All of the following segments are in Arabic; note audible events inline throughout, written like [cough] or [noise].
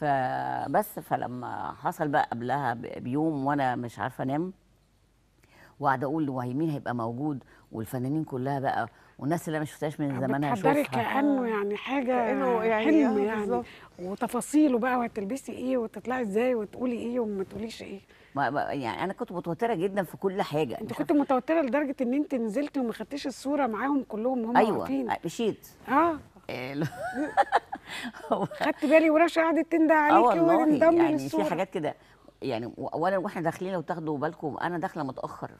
فبس فلما حصل بقى قبلها بيوم وانا مش عارفه انام وقاعده اقول هو مين هيبقى موجود والفنانين كلها بقى والناس اللي انا ما شفتهاش من زمان هشوفها كانه يعني حاجه كانه يعني حلم آه، يعني يعني وتفاصيله بقى وهتلبسي ايه وتطلعي ازاي وتقولي ايه وما تقوليش ايه ما يعني انا كنت متوتره جدا في كل حاجه انت كنت متوتره لدرجه ان انت نزلتي وما خدتيش الصوره معاهم كلهم هم أيوة. واقفين ايوه مشيت اه [laughs] إيه، [laughs] [laughs] خدت بالي ورشا قعدت تنده آه عليكي وتنضم يعني للصوره في حاجات كده يعني اولا واحنا داخلين لو تاخدوا بالكم انا داخله متاخر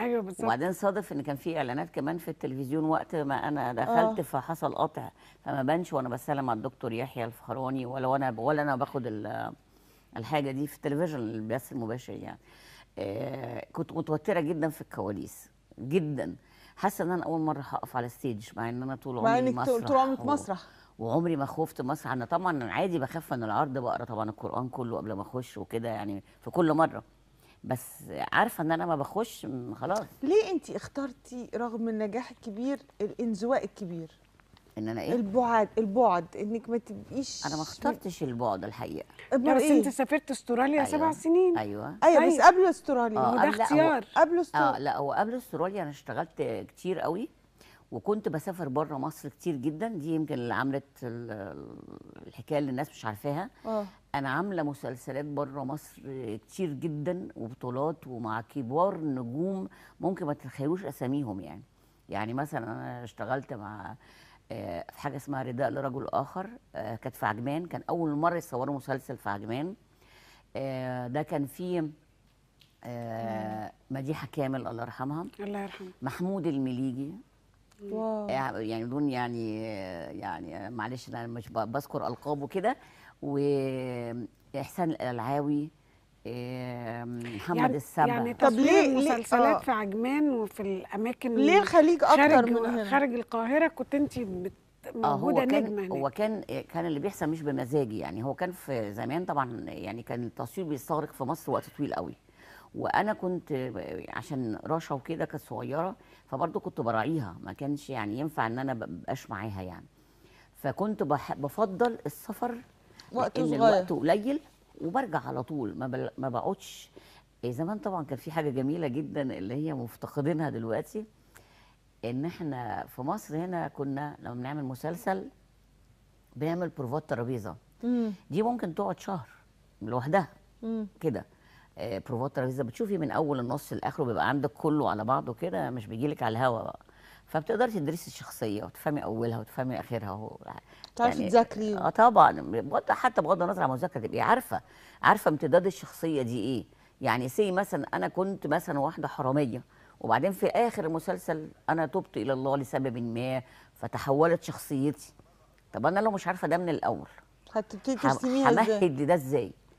ايوه بالظبط وبعدين صادف ان كان في اعلانات كمان في التلفزيون وقت ما انا آه. دخلت أوه. فحصل قطع فما بانش وانا بسلم على الدكتور يحيى الفخراني ولا وانا ولا انا باخد الحاجه دي في التلفزيون البث المباشر يعني آه كنت متوتره جدا في الكواليس جدا حاسه ان انا اول مره هقف على الستيج مع ان انا طول عمري مع انك مسرح طول عمرك مسرح وعمري ما خفت مسرح انا طبعا عادي بخاف من العرض بقرا طبعا القران كله قبل ما اخش وكده يعني في كل مره بس عارفه ان انا ما بخش خلاص ليه انت اخترتي رغم النجاح الكبير الانزواء الكبير ان انا ايه البعد البعد انك ما تبقيش انا ما اخترتش البعد الحقيقه بس إيه؟ انت سافرت استراليا أيوة. سبع سنين ايوه ايوه بس طيب. قبل استراليا آه وده اختيار قبل استراليا اه لا هو قبل استراليا انا اشتغلت كتير قوي وكنت بسافر بره مصر كتير جدا دي يمكن اللي عملت الحكايه اللي الناس مش عارفاها أوه. انا عامله مسلسلات بره مصر كتير جدا وبطولات ومع كبار نجوم ممكن ما تتخيلوش اساميهم يعني يعني مثلا انا اشتغلت مع آه، في حاجه اسمها رداء لرجل اخر آه، كانت في عجمان كان اول مره يصوروا مسلسل في عجمان آه، ده كان فيه مديحه كامل الله يرحمها الله يرحمها محمود المليجي واو. يعني دون يعني يعني معلش انا مش بذكر القابه كده واحسان العاوي محمد يعني السبع يعني طب ليه مسلسلات آه. في عجمان وفي الاماكن ليه الخليج اكتر من هنا خارج القاهره كنت انت موجوده آه هو كان نجمه هناك. هو كان كان اللي بيحصل مش بمزاجي يعني هو كان في زمان طبعا يعني كان التصوير بيستغرق في مصر وقت طويل قوي وانا كنت عشان رشا وكده كانت صغيره فبرضه كنت براعيها ما كانش يعني ينفع ان انا مبقاش معاها يعني فكنت بفضل السفر وقت صغير وقت قليل وبرجع على طول ما بل... ما بقعدش إيه، زمان طبعا كان في حاجه جميله جدا اللي هي مفتقدينها دلوقتي ان احنا في مصر هنا كنا لما بنعمل مسلسل بنعمل بروفات ترابيزه دي ممكن تقعد شهر لوحدها كده آه، بروفات ترابيزه بتشوفي من اول النص لاخره بيبقى عندك كله على بعضه كده مش بيجيلك على الهوا بقى فبتقدري تدرسي الشخصيه وتفهمي اولها وتفهمي اخرها و... تعرفي يعني... تذاكري اه طبعا بغض حتى بغض النظر عن المذاكره تبقي عارفه عارفه امتداد الشخصيه دي ايه يعني سي مثلا انا كنت مثلا واحده حراميه وبعدين في اخر المسلسل انا تبت الى الله لسبب ما فتحولت شخصيتي طب انا لو مش عارفه ده من الاول هتبتدي ترسميها ازاي همهد لده ازاي